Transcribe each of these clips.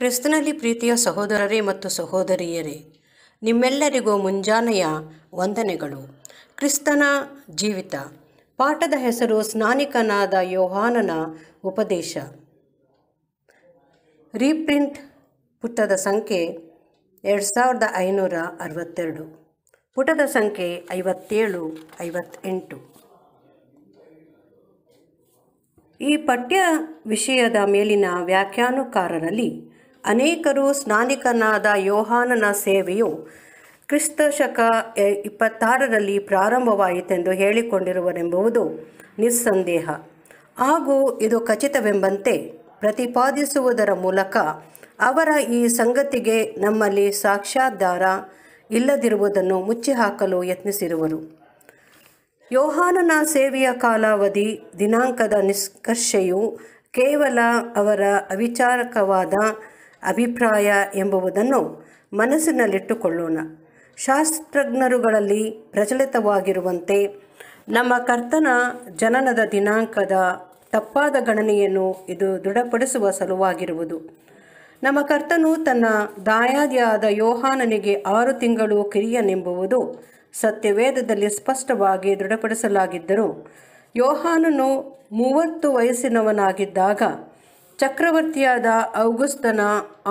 ಕ್ರಿಸ್ತನಲ್ಲಿ ಪ್ರೀತಿಯ ಸಹೋದರರೇ ಮತ್ತು ಸಹೋದರಿಯರೇ ನಿಮ್ಮೆಲ್ಲರಿಗೂ ಮುಂಜಾನೆಯ ವಂದನೆಗಳು ಕ್ರಿಸ್ತನ ಜೀವಿತ ಪಾಠದ ಹೆಸರು ಸ್ನಾನಿಕನಾದ ಯೋಹಾನನ ಉಪದೇಶ ರೀಪ್ರಿಂಟ್ ಪುಟದ ಸಂಖ್ಯೆ ಎರಡು ಸಾವಿರದ ಐನೂರ ಅರವತ್ತೆರಡು ಪುಟದ ಸಂಖ್ಯೆ ಐವತ್ತೇಳು ಐವತ್ತೆಂಟು ಈ ಪಠ್ಯ ವಿಷಯದ ಮೇಲಿನ ವ್ಯಾಖ್ಯಾನುಕಾರರಲ್ಲಿ ಅನೇಕರು ಸ್ನಾನಿಕನಾದ ಯೋಹಾನನ ಸೇವೆಯು ಕ್ರಿಸ್ತ ಶಕ ಇಪ್ಪತ್ತಾರರಲ್ಲಿ ಪ್ರಾರಂಭವಾಯಿತೆಂದು ಹೇಳಿಕೊಂಡಿರುವರೆಂಬುದು ನಿಸ್ಸಂದೇಹ ಹಾಗೂ ಇದು ಖಚಿತವೆಂಬಂತೆ ಪ್ರತಿಪಾದಿಸುವುದರ ಮೂಲಕ ಅವರ ಈ ಸಂಗತಿಗೆ ನಮ್ಮಲ್ಲಿ ಸಾಕ್ಷಾಧಾರ ಇಲ್ಲದಿರುವುದನ್ನು ಮುಚ್ಚಿಹಾಕಲು ಯತ್ನಿಸಿರುವರು ಯೋಹಾನನ ಸೇವೆಯ ಕಾಲಾವಧಿ ದಿನಾಂಕದ ನಿಷ್ಕರ್ಷೆಯು ಕೇವಲ ಅವರ ಅವಿಚಾರಕವಾದ ಅಭಿಪ್ರಾಯ ಎಂಬುವುದನ್ನು ಮನಸ್ಸಿನಲ್ಲಿಟ್ಟುಕೊಳ್ಳೋಣ ಶಾಸ್ತ್ರಜ್ಞರುಗಳಲ್ಲಿ ಪ್ರಚಲಿತವಾಗಿರುವಂತೆ ನಮ್ಮ ಕರ್ತನ ಜನನದ ದಿನಾಂಕದ ತಪ್ಪಾದ ಗಣನೆಯನ್ನು ಇದು ದೃಢಪಡಿಸುವ ಸಲುವಾಗಿರುವುದು ನಮ್ಮ ಕರ್ತನು ತನ್ನ ದಾಯಾದಿಯಾದ ಯೋಹಾನನಿಗೆ ಆರು ತಿಂಗಳು ಕಿರಿಯನೆಂಬುವುದು ಸತ್ಯವೇದದಲ್ಲಿ ಸ್ಪಷ್ಟವಾಗಿ ದೃಢಪಡಿಸಲಾಗಿದ್ದರು ಯೋಹಾನನು ಮೂವತ್ತು ವಯಸ್ಸಿನವನಾಗಿದ್ದಾಗ ಚಕ್ರವರ್ತಿಯಾದ ಔಗುಸ್ತನ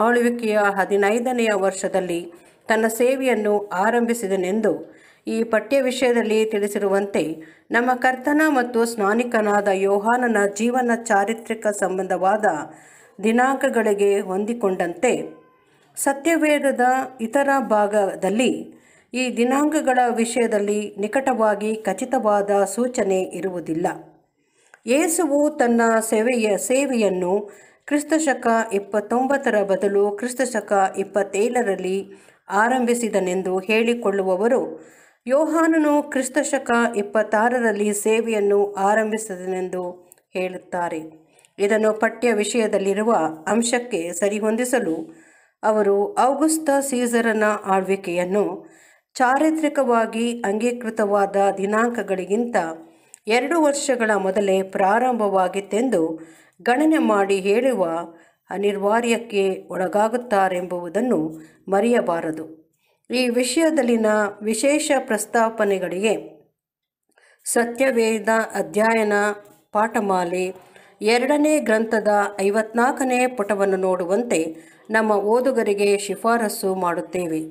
ಆಳ್ವಿಕೆಯ ಹದಿನೈದನೆಯ ವರ್ಷದಲ್ಲಿ ತನ್ನ ಸೇವೆಯನ್ನು ಆರಂಭಿಸಿದನೆಂದು ಈ ಪಠ್ಯ ವಿಷಯದಲ್ಲಿ ತಿಳಿಸಿರುವಂತೆ ನಮ್ಮ ಕರ್ತನ ಮತ್ತು ಸ್ನಾನಿಕನಾದ ಯೋಹಾನನ ಜೀವನ ಚಾರಿತ್ರಿಕ ಸಂಬಂಧವಾದ ದಿನಾಂಕಗಳಿಗೆ ಹೊಂದಿಕೊಂಡಂತೆ ಸತ್ಯವೇದದ ಇತರ ಭಾಗದಲ್ಲಿ ಈ ದಿನಾಂಕಗಳ ವಿಷಯದಲ್ಲಿ ನಿಕಟವಾಗಿ ಖಚಿತವಾದ ಸೂಚನೆ ಇರುವುದಿಲ್ಲ ಯೇಸುವು ತನ್ನ ಸೇವೆಯ ಸೇವೆಯನ್ನು ಕ್ರಿಸ್ತಶಕ ಇಪ್ಪತ್ತೊಂಬತ್ತರ ಬದಲು ಕ್ರಿಸ್ತಶಕ ಇಪ್ಪತ್ತೇಳರಲ್ಲಿ ಆರಂಭಿಸಿದನೆಂದು ಹೇಳಿಕೊಳ್ಳುವವರು ಯೋಹಾನನು ಕ್ರಿಸ್ತಶಕ ಇಪ್ಪತ್ತಾರರಲ್ಲಿ ಸೇವೆಯನ್ನು ಆರಂಭಿಸಿದನೆಂದು ಹೇಳುತ್ತಾರೆ ಇದನ್ನು ಪಠ್ಯ ವಿಷಯದಲ್ಲಿರುವ ಅಂಶಕ್ಕೆ ಸರಿಹೊಂದಿಸಲು ಅವರು ಔಗುಸ್ತ ಸೀಸರನ ಆಳ್ವಿಕೆಯನ್ನು ಚಾರಿತ್ರಿಕವಾಗಿ ಅಂಗೀಕೃತವಾದ ದಿನಾಂಕಗಳಿಗಿಂತ ಎರಡು ವರ್ಷಗಳ ಮೊದಲೇ ಪ್ರಾರಂಭವಾಗಿತ್ತೆಂದು ಗಣನೆ ಮಾಡಿ ಹೇಳುವ ಅನಿರ್ವಾರ್ಯಕ್ಕೆ ಒಳಗಾಗುತ್ತಾರೆಂಬುವುದನ್ನು ಮರೆಯಬಾರದು ಈ ವಿಷಯದಲ್ಲಿನ ವಿಶೇಷ ಪ್ರಸ್ತಾಪನೆಗಳಿಗೆ ಸತ್ಯವೇದ ಅಧ್ಯಯನ ಪಾಠಮಾಲೆ ಎರಡನೇ ಗ್ರಂಥದ ಐವತ್ನಾಲ್ಕನೇ ಪುಟವನ್ನು ನೋಡುವಂತೆ ನಮ್ಮ ಓದುಗರಿಗೆ ಶಿಫಾರಸು ಮಾಡುತ್ತೇವೆ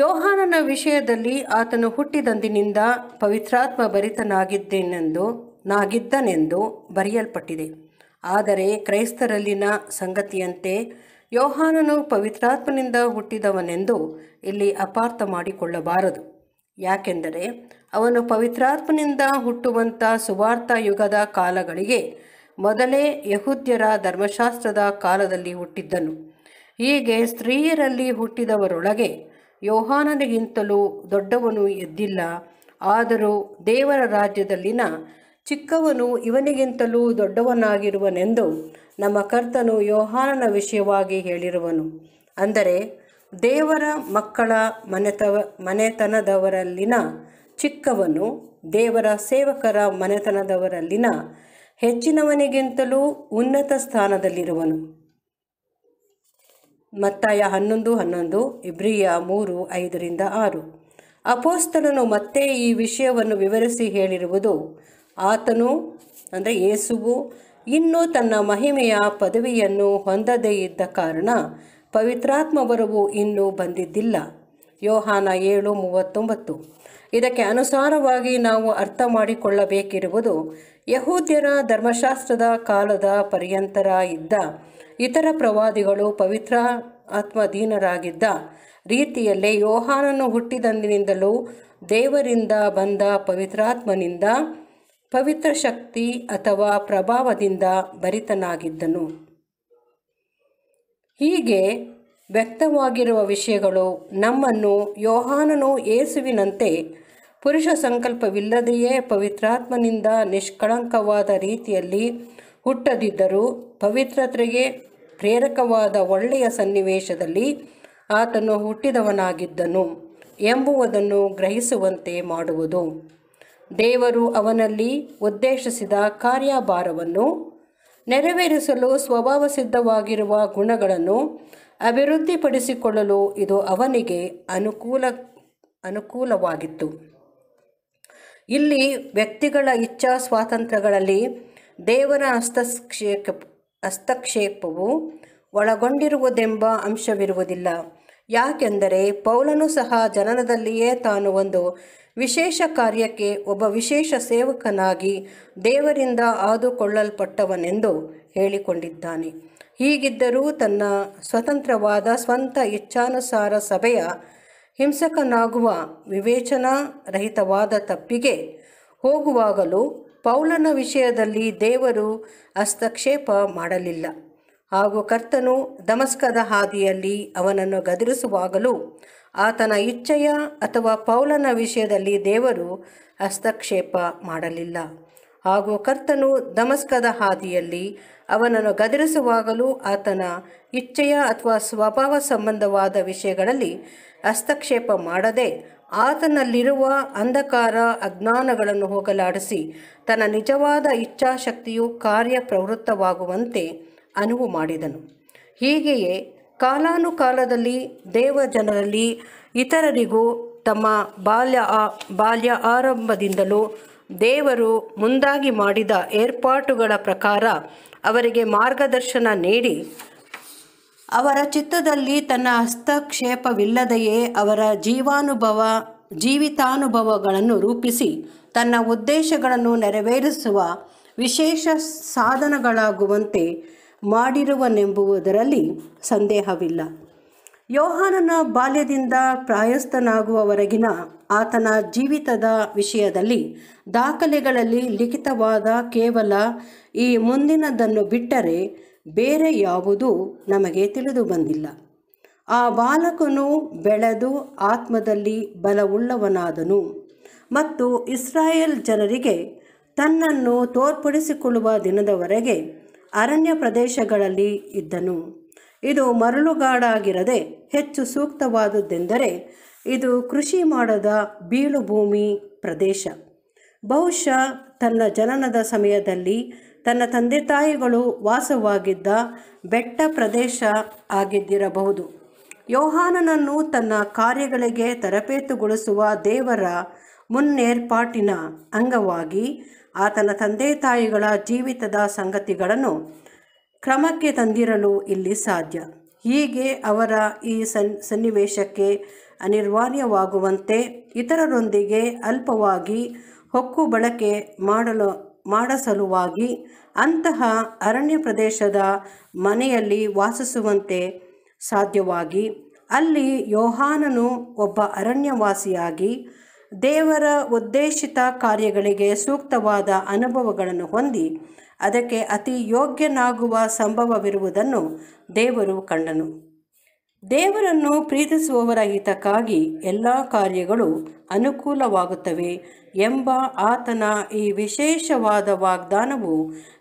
ಯೋಹಾನನ ವಿಷಯದಲ್ಲಿ ಆತನು ಹುಟ್ಟಿದಂದಿನಿಂದ ಪವಿತ್ರಾತ್ಮ ಭರಿತನಾಗಿದ್ದೇನೆಂದು ನಾಗಿದ್ದನೆಂದು ಬರೆಯಲ್ಪಟ್ಟಿದೆ ಆದರೆ ಕ್ರೈಸ್ತರಲ್ಲಿನ ಸಂಗತಿಯಂತೆ ಯೋಹಾನನು ಪವಿತ್ರಾತ್ಮನಿಂದ ಹುಟ್ಟಿದವನೆಂದು ಇಲ್ಲಿ ಅಪಾರ್ಥ ಮಾಡಿಕೊಳ್ಳಬಾರದು ಯಾಕೆಂದರೆ ಅವನು ಪವಿತ್ರಾತ್ಮನಿಂದ ಹುಟ್ಟುವಂಥ ಸುವಾರ್ಥ ಯುಗದ ಕಾಲಗಳಿಗೆ ಮೊದಲೇ ಯಹೂದ್ಯರ ಧರ್ಮಶಾಸ್ತ್ರದ ಕಾಲದಲ್ಲಿ ಹುಟ್ಟಿದ್ದನು ಹೀಗೆ ಸ್ತ್ರೀಯರಲ್ಲಿ ಹುಟ್ಟಿದವರೊಳಗೆ ಯೋಹಾನನಿಗಿಂತಲೂ ದೊಡ್ಡವನು ಎದ್ದಿಲ್ಲ ಆದರೂ ದೇವರ ರಾಜ್ಯದಲ್ಲಿನ ಚಿಕ್ಕವನು ಇವನಿಗಿಂತಲೂ ದೊಡ್ಡವನಾಗಿರುವನೆಂದು ನಮ್ಮ ಕರ್ತನು ಯೋಹಾನನ ವಿಷಯವಾಗಿ ಹೇಳಿರುವನು ಅಂದರೆ ದೇವರ ಮಕ್ಕಳ ಮನೆತವ ಮನೆತನದವರಲ್ಲಿನ ಚಿಕ್ಕವನು ದೇವರ ಸೇವಕರ ಮನೆತನದವರಲ್ಲಿನ ಹೆಚ್ಚಿನವನಿಗಿಂತಲೂ ಉನ್ನತ ಸ್ಥಾನದಲ್ಲಿರುವನು ಮತ್ತಾಯ ಹನ್ನೊಂದು ಹನ್ನೊಂದು ಇಬ್ರಿಯ ಮೂರು ಐದರಿಂದ ಆರು ಅಪೋಸ್ತಲನು ಮತ್ತೆ ಈ ವಿಷಯವನ್ನು ವಿವರಿಸಿ ಹೇಳಿರುವುದು ಆತನು ಅಂದರೆ ಯೇಸುವು ಇನ್ನೂ ತನ್ನ ಮಹಿಮೆಯ ಪದವಿಯನ್ನು ಹೊಂದದೇ ಇದ್ದ ಕಾರಣ ಪವಿತ್ರಾತ್ಮ ಇನ್ನೂ ಬಂದಿದ್ದಿಲ್ಲ ಯೋಹಾನ ಏಳು ಮೂವತ್ತೊಂಬತ್ತು ಇದಕ್ಕೆ ಅನುಸಾರವಾಗಿ ನಾವು ಅರ್ಥ ಮಾಡಿಕೊಳ್ಳಬೇಕಿರುವುದು ಯಹೂದ್ಯರ ಧರ್ಮಶಾಸ್ತ್ರದ ಕಾಲದ ಪರ್ಯಂತರ ಇದ್ದ ಇತರ ಪ್ರವಾದಿಗಳು ಪವಿತ್ರ ಆತ್ಮಧೀನರಾಗಿದ್ದ ರೀತಿಯಲ್ಲೇ ಯೋಹಾನನು ಹುಟ್ಟಿದಂದಿನಿಂದಲೂ ದೇವರಿಂದ ಬಂದ ಪವಿತ್ರಾತ್ಮನಿಂದ ಪವಿತ್ರ ಶಕ್ತಿ ಅಥವಾ ಪ್ರಭಾವದಿಂದ ಭರಿತನಾಗಿದ್ದನು ಹೀಗೆ ವ್ಯಕ್ತವಾಗಿರುವ ವಿಷಯಗಳು ನಮ್ಮನ್ನು ಯೋಹಾನನು ಏಸುವಿನಂತೆ ಪುರುಷ ಸಂಕಲ್ಪವಿಲ್ಲದೆಯೇ ಪವಿತ್ರಾತ್ಮನಿಂದ ನಿಷ್ಕಳಂಕವಾದ ರೀತಿಯಲ್ಲಿ ಹುಟ್ಟದಿದ್ದರೂ ಪವಿತ್ರತೆಗೆ ಪ್ರೇರಕವಾದ ಒಳ್ಳೆಯ ಸನ್ನಿವೇಶದಲ್ಲಿ ಆತನು ಹುಟ್ಟಿದವನಾಗಿದ್ದನು ಎಂಬುವುದನ್ನು ಗ್ರಹಿಸುವಂತೆ ಮಾಡುವುದು ದೇವರು ಅವನಲ್ಲಿ ಉದ್ದೇಶಿಸಿದ ಕಾರ್ಯಭಾರವನ್ನು ನೆರವೇರಿಸಲು ಸ್ವಭಾವ ಸಿದ್ಧವಾಗಿರುವ ಗುಣಗಳನ್ನು ಅಭಿವೃದ್ಧಿಪಡಿಸಿಕೊಳ್ಳಲು ಇದು ಅವನಿಗೆ ಅನುಕೂಲ ಅನುಕೂಲವಾಗಿತ್ತು ಇಲ್ಲಿ ವ್ಯಕ್ತಿಗಳ ಇಚ್ಛಾ ಸ್ವಾತಂತ್ರ್ಯಗಳಲ್ಲಿ ದೇವರ ಹಸ್ತಕ್ಷೇಪ ಹಸ್ತಕ್ಷೇಪವು ಒಳಗೊಂಡಿರುವುದೆಂಬ ಅಂಶವಿರುವುದಿಲ್ಲ ಯಾಕೆಂದರೆ ಪೌಲನು ಸಹ ಜನನದಲ್ಲಿಯೇ ತಾನು ಒಂದು ವಿಶೇಷ ಕಾರ್ಯಕ್ಕೆ ಒಬ್ಬ ವಿಶೇಷ ಸೇವಕನಾಗಿ ದೇವರಿಂದ ಆದುಕೊಳ್ಳಲ್ಪಟ್ಟವನೆಂದು ಹೇಳಿಕೊಂಡಿದ್ದಾನೆ ಹೀಗಿದ್ದರೂ ತನ್ನ ಸ್ವತಂತ್ರವಾದ ಸ್ವಂತ ಇಚ್ಛಾನುಸಾರ ಸಭೆಯ ಹಿಂಸಕನಾಗುವ ವಿವೇಚನಾ ರಹಿತವಾದ ತಪ್ಪಿಗೆ ಹೋಗುವಾಗಲೂ ಪೌಲನ ವಿಷಯದಲ್ಲಿ ದೇವರು ಹಸ್ತಕ್ಷೇಪ ಮಾಡಲಿಲ್ಲ ಹಾಗೂ ಕರ್ತನು ದಮಸ್ಕದ ಹಾದಿಯಲ್ಲಿ ಅವನನ್ನು ಗದರಿಸುವಾಗಲೂ ಆತನ ಇಚ್ಛೆಯ ಅಥವಾ ಪೌಲನ ವಿಷಯದಲ್ಲಿ ದೇವರು ಹಸ್ತಕ್ಷೇಪ ಮಾಡಲಿಲ್ಲ ಹಾಗೂ ಕರ್ತನು ದಮಸ್ಕದ ಹಾದಿಯಲ್ಲಿ ಅವನನ್ನು ಗದರಿಸುವಾಗಲೂ ಆತನ ಇಚ್ಛೆಯ ಅಥವಾ ಸ್ವಭಾವ ಸಂಬಂಧವಾದ ವಿಷಯಗಳಲ್ಲಿ ಹಸ್ತಕ್ಷೇಪ ಮಾಡದೆ ಆತನಲ್ಲಿರುವ ಅಂಧಕಾರ ಅಜ್ಞಾನಗಳನ್ನು ಹೋಗಲಾಡಿಸಿ ತನ್ನ ನಿಜವಾದ ಇಚ್ಛಾಶಕ್ತಿಯು ಕಾರ್ಯಪ್ರವೃತ್ತವಾಗುವಂತೆ ಅನುವು ಮಾಡಿದನು ಹೀಗೆಯೇ ಕಾಲಾನುಕಾಲದಲ್ಲಿ ದೇವ ಜನರಲ್ಲಿ ಇತರರಿಗೂ ತಮ್ಮ ಬಾಲ್ಯ ಬಾಲ್ಯ ಆರಂಭದಿಂದಲೂ ದೇವರು ಮುಂದಾಗಿ ಮಾಡಿದ ಏರ್ಪಾಟುಗಳ ಪ್ರಕಾರ ಅವರಿಗೆ ಮಾರ್ಗದರ್ಶನ ನೀಡಿ ಅವರ ಚಿತ್ತದಲ್ಲಿ ತನ್ನ ಹಸ್ತಕ್ಷೇಪವಿಲ್ಲದೆಯೇ ಅವರ ಜೀವಾನುಭವ ಜೀವಿತಾನುಭವಗಳನ್ನು ರೂಪಿಸಿ ತನ್ನ ಉದ್ದೇಶಗಳನ್ನು ನೆರವೇರಿಸುವ ವಿಶೇಷ ಸಾಧನಗಳಾಗುವಂತೆ ಮಾಡಿರುವನೆಂಬುವುದರಲ್ಲಿ ಸಂದೇಹವಿಲ್ಲ ಯೋಹಾನನ ಬಾಲ್ಯದಿಂದ ಪ್ರಾಯಸ್ಥನಾಗುವವರೆಗಿನ ಆತನ ಜೀವಿತದ ವಿಷಯದಲ್ಲಿ ದಾಖಲೆಗಳಲ್ಲಿ ಲಿಖಿತವಾದ ಕೇವಲ ಈ ಮುಂದಿನದನ್ನು ಬಿಟ್ಟರೆ ಬೇರೆ ಯಾವುದೂ ನಮಗೆ ತಿಳಿದು ಬಂದಿಲ್ಲ ಆ ಬಾಲಕನು ಬೆಳೆದು ಆತ್ಮದಲ್ಲಿ ಬಲವುಳ್ಳವನಾದನು ಮತ್ತು ಇಸ್ರಾಯೇಲ್ ಜನರಿಗೆ ತನ್ನನ್ನು ತೋರ್ಪಡಿಸಿಕೊಳ್ಳುವ ದಿನದವರೆಗೆ ಅರಣ್ಯ ಪ್ರದೇಶಗಳಲ್ಲಿ ಇದ್ದನು ಇದು ಮರಳುಗಾಡಾಗಿರದೆ ಹೆಚ್ಚು ಸೂಕ್ತವಾದುದೆಂದರೆ ಇದು ಕೃಷಿ ಮಾಡದ ಬೀಳುಭೂಮಿ ಪ್ರದೇಶ ಬಹುಶಃ ತನ್ನ ಜನನದ ಸಮಯದಲ್ಲಿ ತನ್ನ ತಂದೆ ತಾಯಿಗಳು ವಾಸವಾಗಿದ್ದ ಬೆಟ್ಟ ಪ್ರದೇಶ ಆಗಿದ್ದಿರಬಹುದು ಯೋಹಾನನನ್ನು ತನ್ನ ಕಾರ್ಯಗಳಿಗೆ ತರಬೇತುಗೊಳಿಸುವ ದೇವರ ಮುನ್ನೇರ್ಪಾಟಿನ ಅಂಗವಾಗಿ ಆತನ ತಂದೆ ತಾಯಿಗಳ ಜೀವಿತದ ಸಂಗತಿಗಳನ್ನು ಕ್ರಮಕ್ಕೆ ತಂದಿರಲು ಇಲ್ಲಿ ಸಾಧ್ಯ ಹೀಗೆ ಅವರ ಈ ಸನ್ ಸನ್ನಿವೇಶಕ್ಕೆ ಅನಿವಾರ್ಯವಾಗುವಂತೆ ಇತರರೊಂದಿಗೆ ಅಲ್ಪವಾಗಿ ಹೊಕ್ಕು ಬಳಕೆ ಮಾಡಲು ಮಾಡ ಸಲುವಾಗಿ ಅಂತಹ ಅರಣ್ಯ ಪ್ರದೇಶದ ಮನೆಯಲ್ಲಿ ವಾಸಿಸುವಂತೆ ಸಾಧ್ಯವಾಗಿ ಅಲ್ಲಿ ಯೋಹಾನನು ಒಬ್ಬ ಅರಣ್ಯವಾಸಿಯಾಗಿ ದೇವರ ಉದ್ದೇಶಿತ ಕಾರ್ಯಗಳಿಗೆ ಸೂಕ್ತವಾದ ಅನುಭವಗಳನ್ನು ಹೊಂದಿ ಅದಕ್ಕೆ ಅತಿ ಯೋಗ್ಯನಾಗುವ ಸಂಭವವಿರುವುದನ್ನು ದೇವರು ಕಂಡನು ದೇವರನ್ನು ಪ್ರೀತಿಸುವವರ ಹಿತಕ್ಕಾಗಿ ಎಲ್ಲ ಕಾರ್ಯಗಳು ಅನುಕೂಲವಾಗುತ್ತವೆ ಎಂಬ ಆತನ ಈ ವಿಶೇಷವಾದ ವಾಗ್ದಾನವು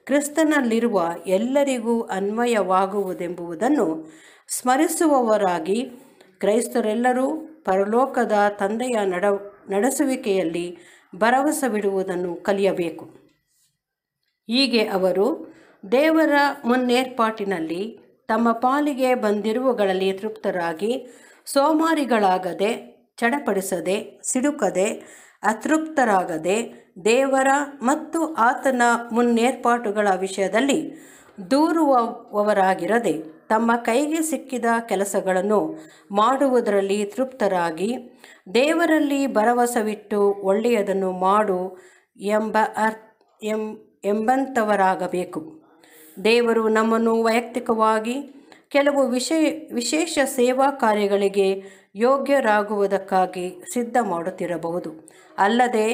ಕ್ರಿಸ್ತನಲ್ಲಿರುವ ಎಲ್ಲರಿಗೂ ಅನ್ವಯವಾಗುವುದೆಂಬುದನ್ನು ಸ್ಮರಿಸುವವರಾಗಿ ಕ್ರೈಸ್ತರೆಲ್ಲರೂ ಪರಲೋಕದ ತಂದೆಯ ನಡ ನಡೆಸುವಿಕೆಯಲ್ಲಿ ಭರವಸೆ ಬಿಡುವುದನ್ನು ಕಲಿಯಬೇಕು ಹೀಗೆ ಅವರು ದೇವರ ಮುನ್ನೇರ್ಪಾಟಿನಲ್ಲಿ ತಮ್ಮ ಪಾಲಿಗೆ ಬಂದಿರುವುಗಳಲ್ಲಿ ತೃಪ್ತರಾಗಿ ಸೋಮಾರಿಗಳಾಗದೆ ಚಡಪಡಿಸದೆ ಸಿಡುಕದೆ ಅತೃಪ್ತರಾಗದೆ ದೇವರ ಮತ್ತು ಆತನ ಮುನ್ನೇರ್ಪಾಟುಗಳ ವಿಷಯದಲ್ಲಿ ದೂರುವವರಾಗಿರದೆ ತಮ್ಮ ಕೈಗೆ ಸಿಕ್ಕಿದ ಕೆಲಸಗಳನ್ನು ಮಾಡುವುದರಲ್ಲಿ ತೃಪ್ತರಾಗಿ ದೇವರಲ್ಲಿ ಭರವಸವಿಟ್ಟು ಒಳ್ಳೆಯದನ್ನು ಮಾಡು ಎಂಬ ಅರ್ ಎಂಬಂಥವರಾಗಬೇಕು ದೇವರು ನಮ್ಮನ್ನು ವೈಯಕ್ತಿಕವಾಗಿ ಕೆಲವು ವಿಷಯ ವಿಶೇಷ ಸೇವಾ ಕಾರ್ಯಗಳಿಗೆ ಯೋಗ್ಯರಾಗುವುದಕ್ಕಾಗಿ ಸಿದ್ಧ ಮಾಡುತ್ತಿರಬಹುದು ಅಲ್ಲದೆ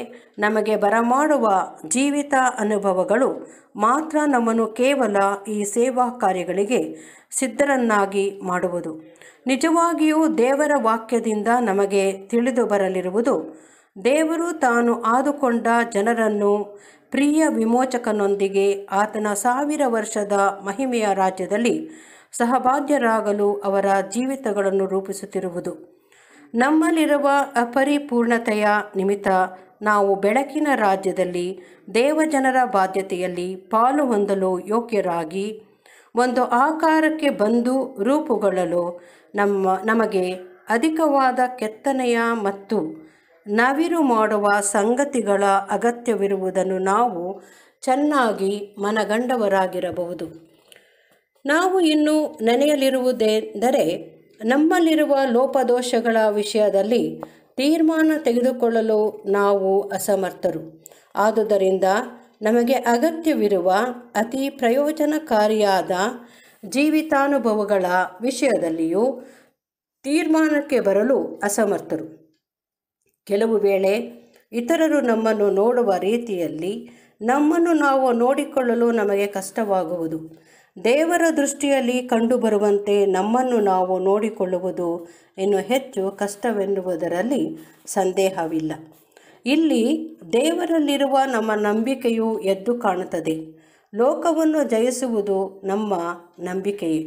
ನಮಗೆ ಬರಮಾಡುವ ಜೀವಿತ ಅನುಭವಗಳು ಮಾತ್ರ ನಮ್ಮನ್ನು ಕೇವಲ ಈ ಸೇವಾ ಕಾರ್ಯಗಳಿಗೆ ಸಿದ್ಧರನ್ನಾಗಿ ಮಾಡುವುದು ನಿಜವಾಗಿಯೂ ದೇವರ ವಾಕ್ಯದಿಂದ ನಮಗೆ ತಿಳಿದು ಬರಲಿರುವುದು ದೇವರು ತಾನು ಆದುಕೊಂಡ ಜನರನ್ನು ಪ್ರಿಯ ವಿಮೋಚಕನೊಂದಿಗೆ ಆತನ ಸಾವಿರ ವರ್ಷದ ಮಹಿಮೆಯ ರಾಜ್ಯದಲ್ಲಿ ಸಹಭಾಧ್ಯರಾಗಲು ಅವರ ಜೀವಿತಗಳನ್ನು ರೂಪಿಸುತ್ತಿರುವುದು ನಮ್ಮಲ್ಲಿರುವ ಅಪರಿಪೂರ್ಣತೆಯ ನಿಮಿತ್ತ ನಾವು ಬೆಳಕಿನ ರಾಜ್ಯದಲ್ಲಿ ದೇವಜನರ ಬಾಧ್ಯತೆಯಲ್ಲಿ ಪಾಲು ಹೊಂದಲು ಯೋಗ್ಯರಾಗಿ ಒಂದು ಆಕಾರಕ್ಕೆ ಬಂದು ರೂಪುಗೊಳ್ಳಲು ನಮ್ಮ ನಮಗೆ ಅಧಿಕವಾದ ಕೆತ್ತನೆಯ ಮತ್ತು ನವಿರು ಮಾಡುವ ಸಂಗತಿಗಳ ಅಗತ್ಯವಿರುವುದನ್ನು ನಾವು ಚೆನ್ನಾಗಿ ಮನಗಂಡವರಾಗಿರಬಹುದು ನಾವು ಇನ್ನು ನೆನೆಯಲಿರುವುದೆಂದರೆ ನಮ್ಮಲ್ಲಿರುವ ಲೋಪದೋಷಗಳ ವಿಷಯದಲ್ಲಿ ತೀರ್ಮಾನ ತೆಗೆದುಕೊಳ್ಳಲು ನಾವು ಅಸಮರ್ಥರು ಆದುದರಿಂದ ನಮಗೆ ಅಗತ್ಯವಿರುವ ಅತಿ ಪ್ರಯೋಜನಕಾರಿಯಾದ ಜೀವಿತಾನುಭವಗಳ ವಿಷಯದಲ್ಲಿಯೂ ತೀರ್ಮಾನಕ್ಕೆ ಬರಲು ಅಸಮರ್ಥರು ಕೆಲವು ವೇಳೆ ಇತರರು ನಮ್ಮನ್ನು ನೋಡುವ ರೀತಿಯಲ್ಲಿ ನಮ್ಮನ್ನು ನಾವು ನೋಡಿಕೊಳ್ಳಲು ನಮಗೆ ಕಷ್ಟವಾಗುವುದು ದೇವರ ದೃಷ್ಟಿಯಲ್ಲಿ ಕಂಡುಬರುವಂತೆ ನಮ್ಮನ್ನು ನಾವು ನೋಡಿಕೊಳ್ಳುವುದು ಇನ್ನು ಹೆಚ್ಚು ಕಷ್ಟವೆನ್ನುವುದರಲ್ಲಿ ಸಂದೇಹವಿಲ್ಲ ಇಲ್ಲಿ ದೇವರಲ್ಲಿರುವ ನಮ್ಮ ನಂಬಿಕೆಯು ಎದ್ದು ಕಾಣುತ್ತದೆ ಲೋಕವನ್ನು ಜಯಿಸುವುದು ನಮ್ಮ ನಂಬಿಕೆಯೇ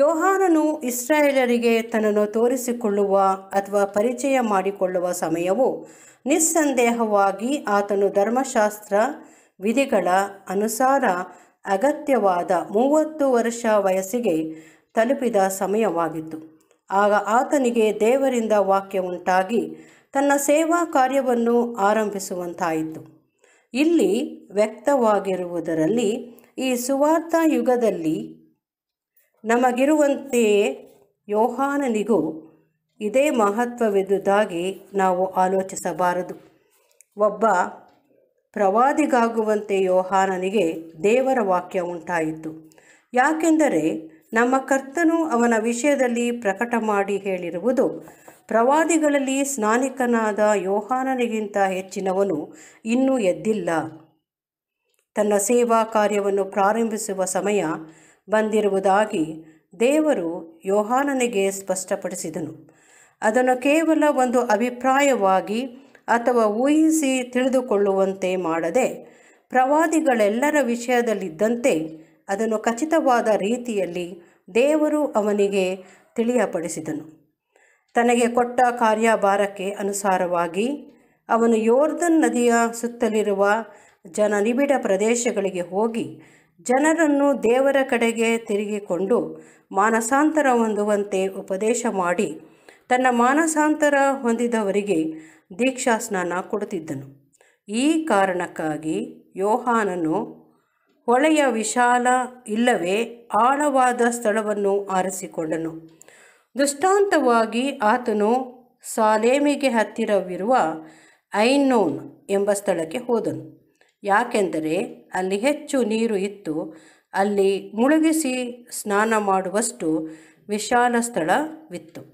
ಯೋಹಾನನು ಇಸ್ರಾಯೇಲರಿಗೆ ತನ್ನನ್ನು ತೋರಿಸಿಕೊಳ್ಳುವ ಅಥವಾ ಪರಿಚಯ ಮಾಡಿಕೊಳ್ಳುವ ಸಮಯವು ನಿಸ್ಸಂದೇಹವಾಗಿ ಆತನು ಧರ್ಮಶಾಸ್ತ್ರ ವಿಧಿಗಳ ಅನುಸಾರ ಅಗತ್ಯವಾದ ಮೂವತ್ತು ವರ್ಷ ವಯಸ್ಸಿಗೆ ತಲುಪಿದ ಸಮಯವಾಗಿತ್ತು ಆಗ ಆತನಿಗೆ ದೇವರಿಂದ ವಾಕ್ಯ ಉಂಟಾಗಿ ತನ್ನ ಸೇವಾ ಕಾರ್ಯವನ್ನು ಆರಂಭಿಸುವಂತಾಯಿತು ಇಲ್ಲಿ ವ್ಯಕ್ತವಾಗಿರುವುದರಲ್ಲಿ ಈ ಸುವಾರ್ತಾ ಯುಗದಲ್ಲಿ ನಮಗಿರುವಂತೆಯೇ ಯೋಹಾನನಿಗೂ ಇದೇ ಮಹತ್ವವಿದ್ದುದಾಗಿ ನಾವು ಆಲೋಚಿಸಬಾರದು ಒಬ್ಬ ಪ್ರವಾದಿಗಾಗುವಂತೆ ಯೋಹಾನನಿಗೆ ದೇವರ ವಾಕ್ಯ ಉಂಟಾಯಿತು ಯಾಕೆಂದರೆ ನಮ್ಮ ಕರ್ತನು ಅವನ ವಿಷಯದಲ್ಲಿ ಪ್ರಕಟ ಮಾಡಿ ಹೇಳಿರುವುದು ಪ್ರವಾದಿಗಳಲ್ಲಿ ಸ್ನಾನಿಕನಾದ ಯೋಹಾನನಿಗಿಂತ ಹೆಚ್ಚಿನವನು ಇನ್ನೂ ಎದ್ದಿಲ್ಲ ತನ್ನ ಸೇವಾ ಕಾರ್ಯವನ್ನು ಪ್ರಾರಂಭಿಸುವ ಸಮಯ ಬಂದಿರುವುದಾಗಿ ದೇವರು ಯೋಹಾನನಿಗೆ ಸ್ಪಷ್ಟಪಡಿಸಿದನು ಅದನ್ನು ಕೇವಲ ಒಂದು ಅಭಿಪ್ರಾಯವಾಗಿ ಅಥವಾ ಊಹಿಸಿ ತಿಳಿದುಕೊಳ್ಳುವಂತೆ ಮಾಡದೆ ಪ್ರವಾದಿಗಳೆಲ್ಲರ ವಿಷಯದಲ್ಲಿದ್ದಂತೆ ಅದನ್ನು ಖಚಿತವಾದ ರೀತಿಯಲ್ಲಿ ದೇವರು ಅವನಿಗೆ ತಿಳಿಯಪಡಿಸಿದನು ತನಗೆ ಕೊಟ್ಟ ಕಾರ್ಯಭಾರಕ್ಕೆ ಅನುಸಾರವಾಗಿ ಅವನು ಯೋರ್ಧನ್ ನದಿಯ ಸುತ್ತಲಿರುವ ಜನನಿಬಿಡ ಪ್ರದೇಶಗಳಿಗೆ ಹೋಗಿ ಜನರನ್ನು ದೇವರ ಕಡೆಗೆ ತಿರುಗಿಕೊಂಡು ಮಾನಸಾಂತರ ಹೊಂದುವಂತೆ ಉಪದೇಶ ಮಾಡಿ ತನ್ನ ಮಾನಸಾಂತರ ಹೊಂದಿದವರಿಗೆ ದೀಕ್ಷಾ ಸ್ನಾನ ಕೊಡುತ್ತಿದ್ದನು ಈ ಕಾರಣಕ್ಕಾಗಿ ಯೋಹಾನನು ಹೊಳೆಯ ವಿಶಾಲ ಇಲ್ಲವೇ ಆಳವಾದ ಸ್ಥಳವನ್ನು ಆರಿಸಿಕೊಂಡನು ದೃಷ್ಟಾಂತವಾಗಿ ಆತನು ಸಾಲೇಮಿಗೆ ಹತ್ತಿರವಿರುವ ಐನೋನ್ ಎಂಬ ಸ್ಥಳಕ್ಕೆ ಹೋದನು ಯಾಕೆಂದರೆ ಅಲ್ಲಿ ಹೆಚ್ಚು ನೀರು ಇತ್ತು ಅಲ್ಲಿ ಮುಳುಗಿಸಿ ಸ್ನಾನ ಮಾಡುವಷ್ಟು ವಿಶಾಲ ಸ್ಥಳವಿತ್ತು